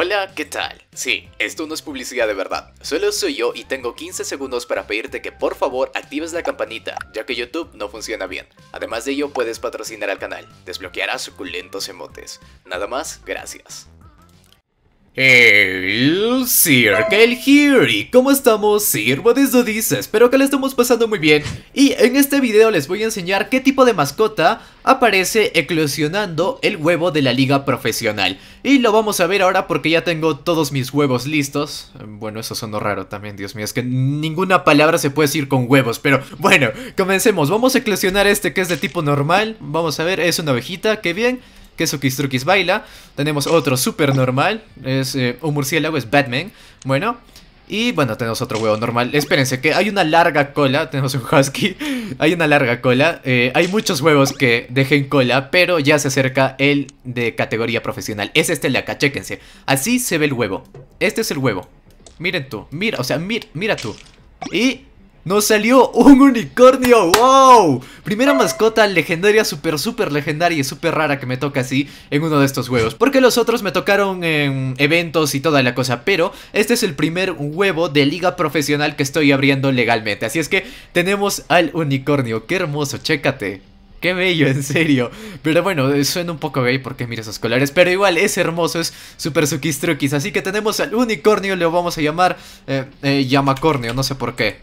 Hola, ¿qué tal? Sí, esto no es publicidad de verdad. Solo soy yo y tengo 15 segundos para pedirte que por favor actives la campanita, ya que YouTube no funciona bien. Además de ello, puedes patrocinar al canal. Desbloquearás suculentos emotes. Nada más, gracias. El Circle y ¿cómo estamos? Sirvo desde dices, espero que le estemos pasando muy bien Y en este video les voy a enseñar qué tipo de mascota aparece eclosionando el huevo de la liga profesional Y lo vamos a ver ahora porque ya tengo todos mis huevos listos Bueno, eso sonó raro también, Dios mío, es que ninguna palabra se puede decir con huevos Pero bueno, comencemos, vamos a eclosionar este que es de tipo normal Vamos a ver, es una ovejita, qué bien que es Baila. Tenemos otro super normal, es eh, un murciélago, es Batman. Bueno, y bueno, tenemos otro huevo normal. Espérense, que hay una larga cola. Tenemos un husky. Hay una larga cola. Eh, hay muchos huevos que dejen cola, pero ya se acerca el de categoría profesional. Es este el de acá, chéquense. Así se ve el huevo. Este es el huevo. Miren tú, mira, o sea, mir, mira tú. Y nos salió un unicornio. ¡Wow! Primera mascota legendaria, súper, súper legendaria y súper rara que me toca así en uno de estos huevos. Porque los otros me tocaron en eventos y toda la cosa. Pero este es el primer huevo de liga profesional que estoy abriendo legalmente. Así es que tenemos al unicornio. ¡Qué hermoso! Chécate. Qué bello, en serio. Pero bueno, eh, suena un poco gay porque mira esos colores. Pero igual es hermoso, es super suquistruquis. Así que tenemos al unicornio, lo vamos a llamar eh, eh, no sé por qué.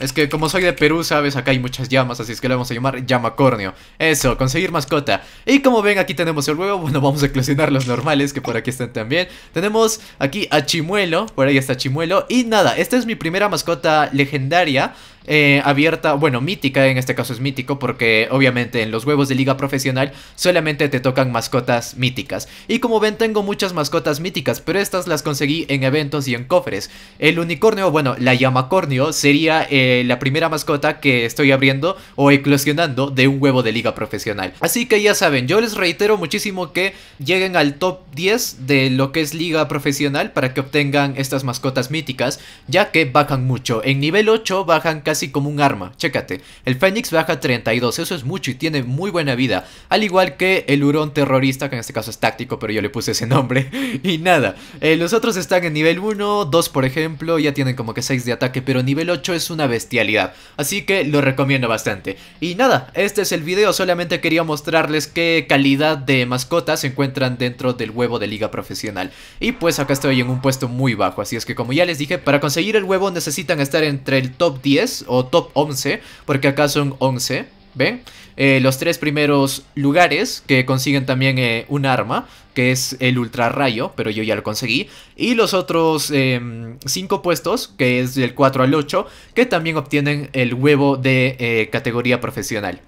Es que como soy de Perú, sabes, acá hay muchas llamas, así es que la vamos a llamar llamacornio. Eso, conseguir mascota. Y como ven, aquí tenemos el huevo. Bueno, vamos a eclosionar los normales que por aquí están también. Tenemos aquí a Chimuelo, por ahí está Chimuelo. Y nada, esta es mi primera mascota legendaria. Eh, abierta, bueno, mítica, en este caso es mítico, porque obviamente en los huevos de liga profesional solamente te tocan mascotas míticas. Y como ven, tengo muchas mascotas míticas, pero estas las conseguí en eventos y en cofres. El unicornio, bueno, la llamacornio sería... el. Eh, eh, la primera mascota que estoy abriendo o eclosionando de un huevo de liga profesional. Así que ya saben, yo les reitero muchísimo que lleguen al top 10 de lo que es liga profesional para que obtengan estas mascotas míticas, ya que bajan mucho. En nivel 8 bajan casi como un arma, chécate. El Fénix baja 32, eso es mucho y tiene muy buena vida, al igual que el hurón terrorista, que en este caso es táctico, pero yo le puse ese nombre. y nada, eh, los otros están en nivel 1, 2 por ejemplo, ya tienen como que 6 de ataque, pero nivel 8 es una vez bestialidad. Así que lo recomiendo bastante. Y nada, este es el video, solamente quería mostrarles qué calidad de mascotas se encuentran dentro del huevo de liga profesional. Y pues acá estoy en un puesto muy bajo, así es que como ya les dije, para conseguir el huevo necesitan estar entre el top 10 o top 11, porque acá son 11. ¿Ven? Eh, los tres primeros lugares que consiguen también eh, un arma, que es el ultra rayo pero yo ya lo conseguí. Y los otros em, cinco puestos, que es del 4 al 8, que también obtienen el huevo de eh, categoría profesional.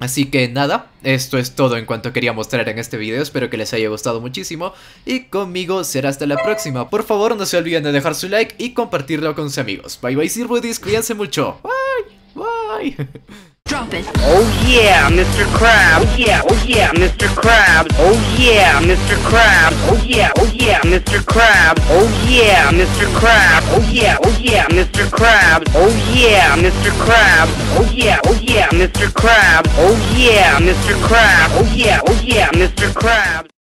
Así que nada, esto es todo en cuanto quería mostrar en este video, espero que les haya gustado muchísimo y conmigo será hasta la próxima. Por favor no se olviden de dejar su like y compartirlo con sus amigos. Bye bye Sir cuídense mucho. Bye, bye. Drop it. Oh yeah, Mr. Crab! Oh yeah, oh yeah, Mr. Crab! Oh yeah, Mr. Crab! Oh yeah, oh yeah, Mr. Crab! Oh yeah, Mr. Crab! Oh yeah, oh yeah, Mr. Crab! Oh yeah, Mr. Crab! Oh yeah, oh yeah, Mr. Crab! Oh yeah, Mr. Crab! Oh yeah, oh yeah, Mr. Crab!